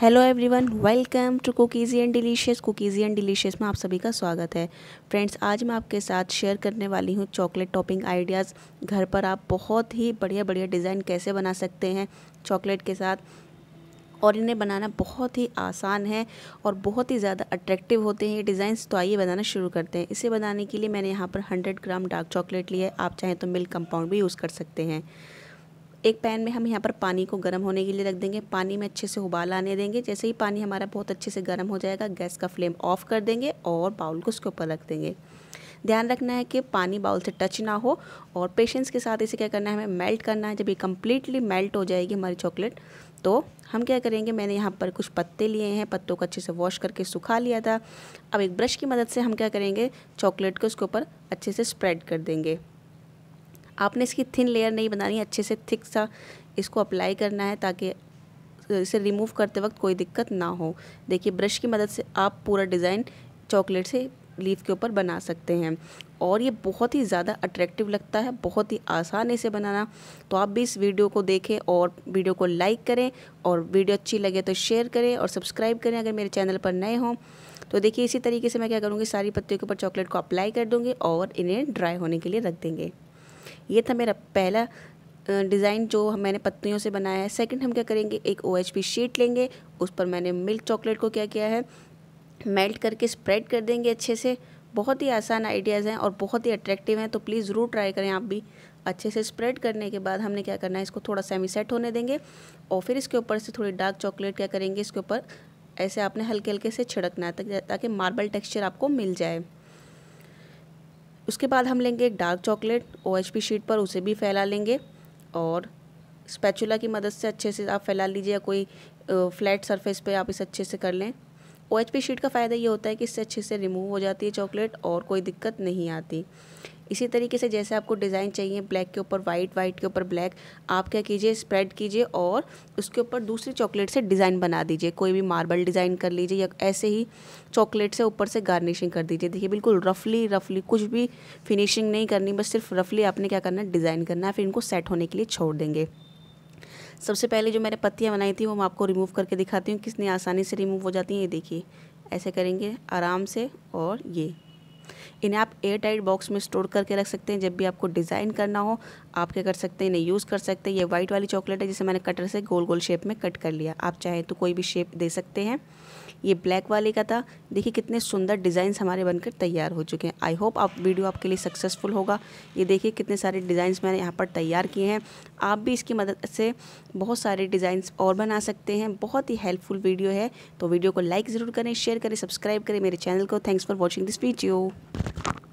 hello everyone welcome to Cookizzy and delicious Cookizzy and delicious में आप सभी का स्वागत है फ्रेंड्स आज मैं आपके साथ शेयर करने वाली हूँ चॉकलेट टॉपिंग आइडियाज़ घर पर आप बहुत ही बढ़िया बढ़िया डिज़ाइन कैसे बना सकते हैं चॉकलेट के साथ और इन्हें बनाना बहुत ही आसान है और बहुत ही ज़्यादा अट्रैक्टिव होते हैं ये डिज़ाइंस तो आइए बनाना शुरू करते हैं इसे बनाने के लिए मैंने यहाँ पर हंड्रेड ग्राम डार्क चॉकलेट लिया है आप चाहें तो मिल्क कंपाउंड भी यूज़ कर सकते हैं एक पैन में हम यहाँ पर पानी को गर्म होने के लिए रख देंगे पानी में अच्छे से उबाल आने देंगे जैसे ही पानी हमारा बहुत अच्छे से गर्म हो जाएगा गैस का फ्लेम ऑफ कर देंगे और बाउल को उसके ऊपर रख देंगे ध्यान रखना है कि पानी बाउल से टच ना हो और पेशेंस के साथ इसे क्या करना है हमें मेल्ट करना है जब ये कम्प्लीटली मेल्ट हो जाएगी हमारी चॉकलेट तो हम क्या करेंगे मैंने यहाँ पर कुछ पत्ते लिए हैं पत्तों को अच्छे से वॉश करके सुखा लिया था अब एक ब्रश की मदद से हम क्या करेंगे चॉकलेट को उसके ऊपर अच्छे से स्प्रेड कर देंगे आपने इसकी थिन लेयर नहीं बनानी अच्छे से थिक सा इसको अप्लाई करना है ताकि इसे रिमूव करते वक्त कोई दिक्कत ना हो देखिए ब्रश की मदद से आप पूरा डिज़ाइन चॉकलेट से लीफ के ऊपर बना सकते हैं और ये बहुत ही ज़्यादा अट्रैक्टिव लगता है बहुत ही आसान इसे बनाना तो आप भी इस वीडियो को देखें और वीडियो को लाइक करें और वीडियो अच्छी लगे तो शेयर करें और सब्सक्राइब करें अगर मेरे चैनल पर नए हों तो देखिए इसी तरीके से मैं क्या करूँगी सारी पत्तियों के ऊपर चॉकलेट को अप्लाई कर दूँगी और इन्हें ड्राई होने के लिए रख देंगे ये था मेरा पहला डिज़ाइन जो मैंने पत्तियों से बनाया है सेकंड हम क्या करेंगे एक ओ एच पी शीट लेंगे उस पर मैंने मिल्क चॉकलेट को क्या किया है मेल्ट करके स्प्रेड कर देंगे अच्छे से बहुत ही आसान आइडियाज़ हैं और बहुत ही अट्रैक्टिव हैं तो प्लीज़ ज़रूर ट्राई करें आप भी अच्छे से स्प्रेड करने के बाद हमने क्या करना है इसको थोड़ा सेमी सेट होने देंगे और फिर इसके ऊपर से थोड़ी डार्क चॉकलेट क्या करेंगे इसके ऊपर ऐसे आपने हल्के हल्के से छिड़कना है ताकि मार्बल टेक्सचर आपको मिल जाए उसके बाद हम लेंगे एक डार्क चॉकलेट ओ शीट पर उसे भी फैला लेंगे और स्पैचुला की मदद से अच्छे से आप फैला लीजिए या कोई फ्लैट सरफेस पे आप इसे अच्छे से कर लें ओ शीट का फ़ायदा ये होता है कि इससे अच्छे से रिमूव हो जाती है चॉकलेट और कोई दिक्कत नहीं आती इसी तरीके से जैसे आपको डिज़ाइन चाहिए ब्लैक के ऊपर वाइट वाइट के ऊपर ब्लैक आप क्या कीजिए स्प्रेड कीजिए और उसके ऊपर दूसरी चॉकलेट से डिज़ाइन बना दीजिए कोई भी मार्बल डिज़ाइन कर लीजिए या ऐसे ही चॉकलेट से ऊपर से गार्निशिंग कर दीजिए देखिए बिल्कुल रफली रफली कुछ भी फिनिशिंग नहीं करनी बस सिर्फ रफली आपने क्या करना है डिज़ाइन करना है फिर इनको सेट होने के लिए छोड़ देंगे सबसे पहले जो मैंने पत्तियाँ बनाई थी वो मैं आपको रिमूव करके दिखाती हूँ किसने आसानी से रिमूव हो जाती हैं ये देखिए ऐसे करेंगे आराम से और ये इन्हें आप एयर टाइट बॉक्स में स्टोर करके रख सकते हैं जब भी आपको डिज़ाइन करना हो आप क्या कर सकते हैं इन्हें यूज़ कर सकते हैं ये वाइट वाली चॉकलेट है जिसे मैंने कटर से गोल गोल शेप में कट कर लिया आप चाहें तो कोई भी शेप दे सकते हैं ये ब्लैक वाले का था देखिए कितने सुंदर डिज़ाइंस हमारे बनकर तैयार हो चुके हैं आई होप आप वीडियो आपके लिए सक्सेसफुल होगा ये देखिए कितने सारे डिज़ाइंस मैंने यहाँ पर तैयार किए हैं आप भी इसकी मदद से बहुत सारे डिज़ाइंस और बना सकते हैं बहुत ही हेल्पफुल वीडियो है तो वीडियो को लाइक ज़रूर करें शेयर करें सब्सक्राइब करें मेरे चैनल को thanks for watching this video